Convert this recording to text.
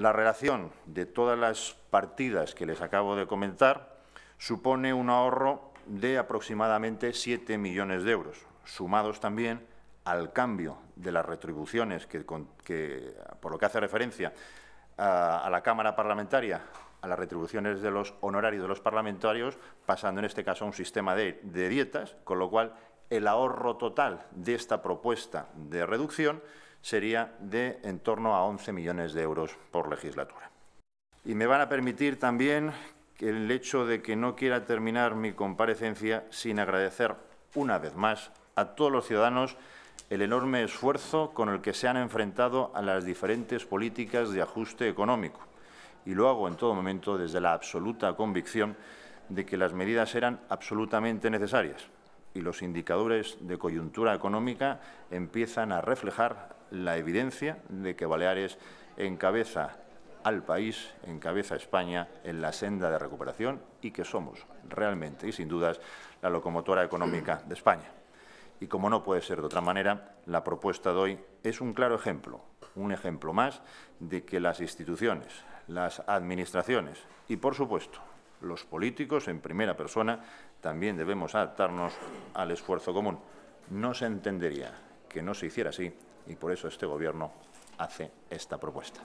La relación de todas las partidas que les acabo de comentar supone un ahorro de aproximadamente 7 millones de euros, sumados también al cambio de las retribuciones que, por lo que hace referencia a, la Cámara Parlamentaria a las retribuciones de los honorarios de los parlamentarios, pasando en este caso a un sistema de, dietas, con lo cual el ahorro total de esta propuesta de reducción sería de en torno a 11 millones de euros por legislatura. Y me van a permitir también el hecho de que no quiera terminar mi comparecencia sin agradecer una vez más a todos los ciudadanos el enorme esfuerzo con el que se han enfrentado a las diferentes políticas de ajuste económico. Y lo hago en todo momento desde la absoluta convicción de que las medidas eran absolutamente necesarias y los indicadores de coyuntura económica empiezan a reflejar la evidencia de que Baleares encabeza al país, encabeza a España en la senda de recuperación y que somos realmente y sin dudas la locomotora económica de España. Y como no puede ser de otra manera, la propuesta de hoy es un claro ejemplo, un ejemplo más de que las instituciones, las administraciones y, por supuesto, los políticos en primera persona, también debemos adaptarnos al esfuerzo común. No se entendería que no se hiciera así y por eso este Gobierno hace esta propuesta.